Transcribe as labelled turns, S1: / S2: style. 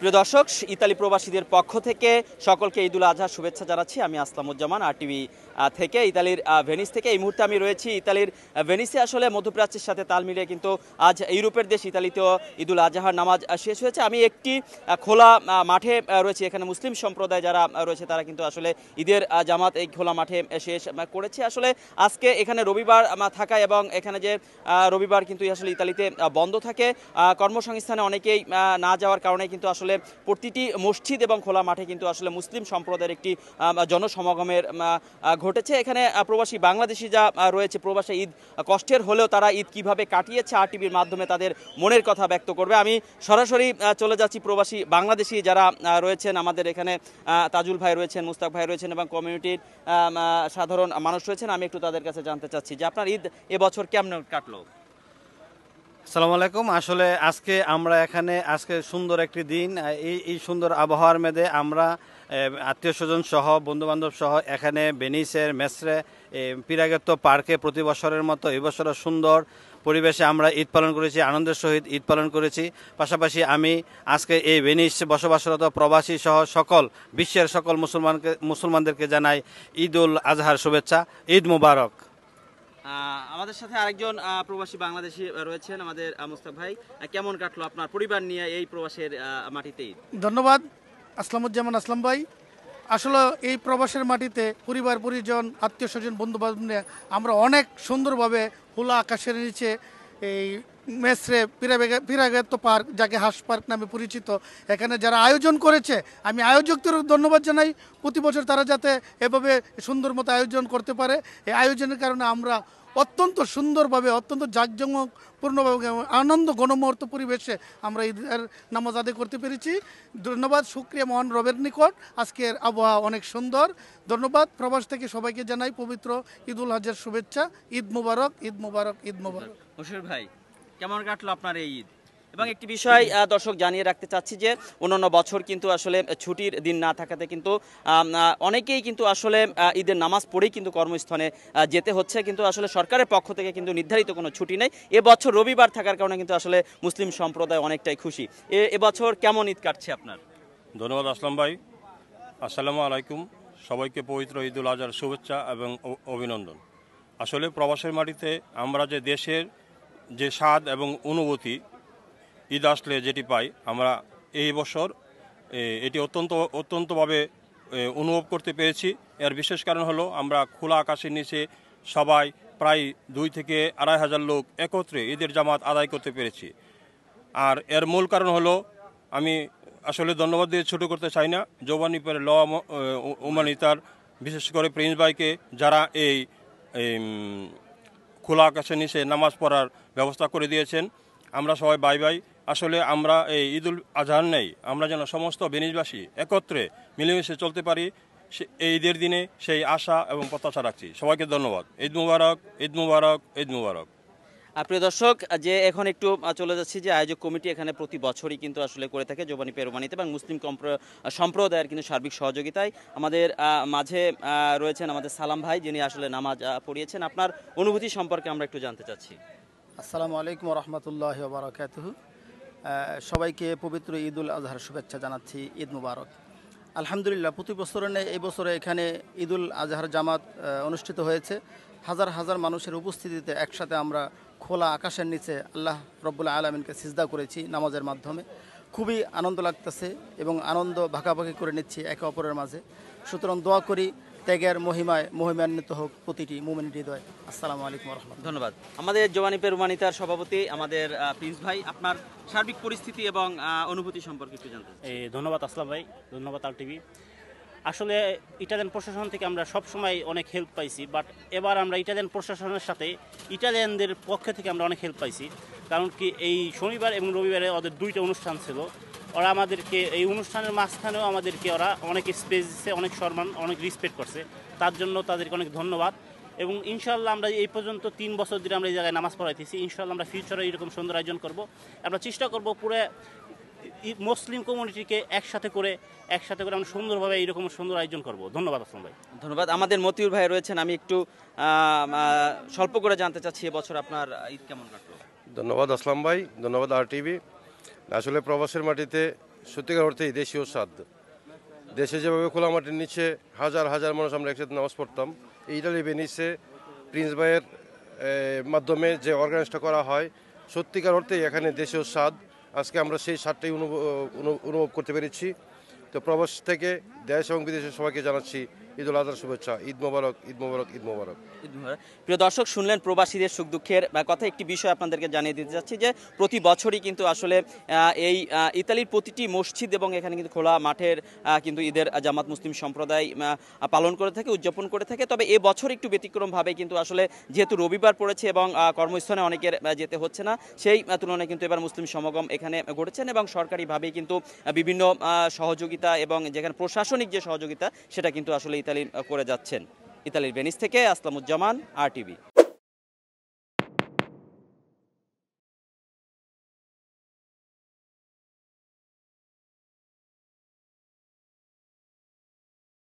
S1: প্রিয় দর্শক ইতালি প্রবাসীদের পক্ষ থেকে সকলকে ঈদুল আজহা শুভেচ্ছা জানাচ্ছি আমি আসলামুজ্জামান আর টিভি থেকে ইতালির ভেনিস থেকে এই মুহূর্তে আমি রয়েছি ইতালির ভেনিসে আসলে মধ্যপ্রাচ্যের সাথে তাল মিলিয়ে কিন্তু আজ ইউরোপের দেশ ইতালিতেও ঈদুল আজহার নামাজ শেষ হয়েছে আমি একটি খোলা মাঠে রয়েছি এখানে মুসলিম সম্প্রদায় যারা রয়েছে তারা কিন্তু আসলে ঈদের জামাত এই খোলা মাঠে শেষ করেছে আসলে আজকে এখানে রবিবার থাকা এবং এখানে যে রবিবার কিন্তু আসলে ইতালিতে বন্ধ থাকে কর্মসংস্থানে অনেকেই না যাওয়ার কারণে কিন্তু আসলে আসলে প্রতিটি মসজিদ এবং খোলা মাঠে কিন্তু আসলে মুসলিম সম্প্রদায়ের একটি জনসমাগমের ঘটেছে এখানে প্রবাসী বাংলাদেশি যা রয়েছে প্রবাসী ঈদ কষ্টের হলেও তারা ঈদ কিভাবে কাটিয়েছে আর টিভির মাধ্যমে তাদের মনের কথা ব্যক্ত করবে আমি সরাসরি চলে যাচ্ছি প্রবাসী বাংলাদেশি যারা রয়েছেন আমাদের এখানে তাজুল ভাই রয়েছেন মুস্তাক ভাই রয়েছেন এবং কমিউনিটির সাধারণ মানুষ রয়েছেন আমি একটু তাদের কাছে জানতে চাচ্ছি যে আপনার ঈদ এবছর কেমন কাটলো
S2: সালাম আলাইকুম আসলে আজকে আমরা এখানে আজকে সুন্দর একটি দিন এই এই সুন্দর আবহাওয়ার মেদে আমরা আত্মীয় স্বজন সহ বন্ধুবান্ধব সহ এখানে বেনিসের মেসরে পিরাগেত্ত পার্কে প্রতি বছরের মতো এবছরও সুন্দর পরিবেশে আমরা ঈদ পালন করেছি আনন্দের সহিত ঈদ পালন করেছি পাশাপাশি আমি আজকে এই ভেনিস বসবাসরত প্রবাসী সহ সকল বিশ্বের সকল মুসলমানকে মুসলমানদেরকে জানাই ঈদ উল আজহার শুভেচ্ছা ঈদ মুবারক
S1: আমাদের সাথে আরেকজন প্রবাসী বাংলাদেশি রয়েছেন আমাদের মুস্তাফ ভাই কেমন কাটলো আপনার পরিবার নিয়ে এই প্রবাসের মাটিতে
S3: ধন্যবাদ আসলামুজ্জামান আসলাম ভাই আসলে এই প্রবাসের মাটিতে পরিবার পরিজন আত্মীয় স্বজন বন্ধু বান্ধব নিয়ে আমরা অনেক সুন্দরভাবে হোলা আকাশের নিচে এই মেসরে পিরাগেত্ত পার্ক যাকে হাস পার্ক নামে পরিচিত এখানে যারা আয়োজন করেছে আমি আয়োজকদের ধন্যবাদ জানাই প্রতি বছর তারা যাতে এভাবে সুন্দর মতো আয়োজন করতে পারে এই আয়োজনের কারণে আমরা অত্যন্ত সুন্দরভাবে অত্যন্ত জাঁকজমকপূর্ণভাবে আনন্দ গণমুহূর্ত পরিবেশে আমরা ঈদের নামাজ আদায় করতে পেরেছি ধন্যবাদ সুক্রিয়া মহান রবের নিকট আজকের আবহাওয়া অনেক সুন্দর ধন্যবাদ প্রবাস থেকে সবাইকে জানাই পবিত্র ঈদ উল হাজার শুভেচ্ছা ঈদ মুবারক ঈদ মুবারক ঈদ মুবারক
S1: ভাই কেমন কাটলো আপনার এই ঈদ এবং একটি বিষয় দর্শক জানিয়ে রাখতে চাচ্ছি যে অন্যান্য বছর কিন্তু আসলে ছুটির দিন না থাকাতে কিন্তু অনেকেই কিন্তু আসলে ঈদের নামাজ পড়েই কিন্তু কর্মস্থানে যেতে হচ্ছে কিন্তু আসলে সরকারের পক্ষ থেকে কিন্তু নির্ধারিত কোনো ছুটি নেই এবছর রবিবার থাকার কারণে কিন্তু আসলে মুসলিম সম্প্রদায় অনেকটাই খুশি এ এবছর কেমন ঈদ কাটছে
S2: আপনার ধন্যবাদ আসলাম ভাই আসসালামু আলাইকুম সবাইকে পবিত্র ঈদুল আজহার শুভেচ্ছা এবং অভিনন্দন আসলে প্রবাসের মাটিতে আমরা যে দেশের যে স্বাদ এবং অনুভূতি ঈদ আসলে যেটি পাই আমরা এই বছর এটি অত্যন্ত অত্যন্তভাবে অনুভব করতে পেরেছি এর বিশেষ কারণ হলো আমরা খোলা আকাশের নিচে সবাই প্রায় দুই থেকে আড়াই হাজার লোক একত্রে ঈদের জামাত আদায় করতে পেরেছি আর এর মূল কারণ হলো আমি আসলে ধন্যবাদ দিয়ে ছোটো করতে চাই না যৌবানীপের ল উমানিতার বিশেষ করে প্রিন্স ভাইকে যারা এই খোলা আকাশের নিচে নামাজ পড়ার ব্যবস্থা করে দিয়েছেন আমরা সবাই বাই বাই আসলে আমরা এই ঈদুল আজহার নেই আমরা যেন সমস্ত বেনিজবাসী একত্রে মিলেমিশে চলতে পারি এই ঈদের দিনে সেই আশা এবং প্রত্যাশা রাখছি সবাইকে ধন্যবাদ ঈদ মুবারক ঈদ মুবারক ঈদ মুবারক প্রিয়
S1: দর্শক যে এখন একটু চলে যাচ্ছি যে আয়োজক কমিটি এখানে প্রতি বছরই কিন্তু আসলে করে থাকে জোবানি পেরোমানিতে এবং মুসলিম সম্প্রদায়ের কিন্তু সার্বিক সহযোগিতায় আমাদের মাঝে রয়েছেন আমাদের সালাম ভাই যিনি আসলে নামাজ পড়িয়েছেন আপনার অনুভূতি সম্পর্কে আমরা একটু জানতে চাচ্ছি
S3: আসসালামু আলাইকুম রহমতুল্লাহ বারকাত সবাইকে পবিত্র ঈদ উল আজহার শুভেচ্ছা জানাচ্ছি ঈদ মুবারক আলহামদুলিল্লাহ প্রতি বছর এই বছরে এখানে ঈদ উল আজহার জামাত অনুষ্ঠিত হয়েছে হাজার হাজার মানুষের উপস্থিতিতে একসাথে আমরা খোলা আকাশের নিচে আল্লাহ রব্বুল্লা আলমিনকে সিজদা করেছি নামাজের মাধ্যমে খুবই আনন্দ লাগতেছে এবং আনন্দ ভাগাভাগি করে নিচ্ছি একে অপরের মাঝে সুতরাং দোয়া করি ত্যাগের মহিমায় মহিমান্বিত হোক প্রতিটি মোমেন্ট হৃদয় আসসালামু আলাইকুম রহমান
S1: ধন্যবাদ আমাদের জোয়ানিপের পেরুমানিতার সভাপতি আমাদের প্রিন্স ভাই আপনার সার্বিক পরিস্থিতি এবং অনুভূতি সম্পর্কে একটু জানতে
S4: ধন্যবাদ আসলাম ভাই ধন্যবাদ আল টিভি আসলে ইটালিয়ান প্রশাসন থেকে আমরা সব সময় অনেক হেল্প পাইছি বাট এবার আমরা ইটালিয়ান প্রশাসনের সাথে ইটালিয়ানদের পক্ষ থেকে আমরা অনেক হেল্প পাইছি কারণ কি এই শনিবার এবং রবিবারে ওদের দুইটা অনুষ্ঠান ছিল ওরা আমাদেরকে এই অনুষ্ঠানের মাঝখানেও আমাদেরকে ওরা অনেক স্পেস দিচ্ছে অনেক সম্মান অনেক রিসপেক্ট করছে তার জন্য তাদেরকে অনেক ধন্যবাদ এবং ইনশাল্লাহ আমরা এই পর্যন্ত তিন বছর ধরে আমরা এই জায়গায় নামাজ পড়াইতেছি ইনশাল্লাহ আমরা ফিউচারে এরকম সুন্দর আয়োজন করব আমরা চেষ্টা করব পুরো মুসলিম কমিউনিটিকে
S1: একসাথে করে একসাথে করে আমরা সুন্দরভাবে এইরকম সুন্দর আয়োজন করব ধন্যবাদ আসলাম ভাই ধন্যবাদ আমাদের মতিউর ভাই রয়েছেন আমি একটু স্বল্প করে জানতে চাচ্ছি এবছর আপনার ঈদ কেমন কাটলো
S2: ধন্যবাদ আসলাম ভাই ধন্যবাদ আর টিভি আসলে প্রবাসের মাটিতে সত্যিকার অর্থেই দেশীয় স্বাদ দেশে যেভাবে খোলা মাটির নিচে হাজার হাজার মানুষ আমরা একসাথে নামাজ পড়তাম ইটালি বেনিসে প্রিন্স ভাইয়ের মাধ্যমে যে অর্গানাইজটা করা হয় সত্যিকার অর্থেই এখানে দেশীয় স্বাদ আজকে আমরা সেই স্বাদটাই অনুভব করতে পেরেছি তো প্রবাস থেকে দেশ এবং বিদেশের সবাইকে জানাচ্ছি ঈদ উল আজহার শুভেচ্ছা ঈদ মোবারক ঈদ মোবারক ঈদ মোবারক
S1: ঈদ মোবারক প্রিয় দর্শক শুনলেন প্রবাসীদের সুখ দুঃখের কথা একটি বিষয় আপনাদেরকে জানিয়ে দিতে চাচ্ছি যে প্রতি বছরই কিন্তু আসলে এই ইতালির প্রতিটি মসজিদ এবং এখানে কিন্তু খোলা মাঠের কিন্তু ঈদের জামাত মুসলিম সম্প্রদায় পালন করে থাকে উদযাপন করে থাকে তবে এ বছর একটু ব্যতিক্রমভাবে কিন্তু আসলে যেহেতু রবিবার পড়েছে এবং কর্মস্থানে অনেকের যেতে হচ্ছে না সেই তুলনায় কিন্তু এবার মুসলিম সমাগম এখানে ঘটেছেন এবং সরকারিভাবেই কিন্তু বিভিন্ন সহযোগিতা এবং যেখানে প্রশাসন সার্বক্ষণিক যে সহযোগিতা সেটা কিন্তু আসলে ইতালি করে যাচ্ছেন
S3: ইতালির ভেনিস থেকে আসলামুজ্জামান আর টিভি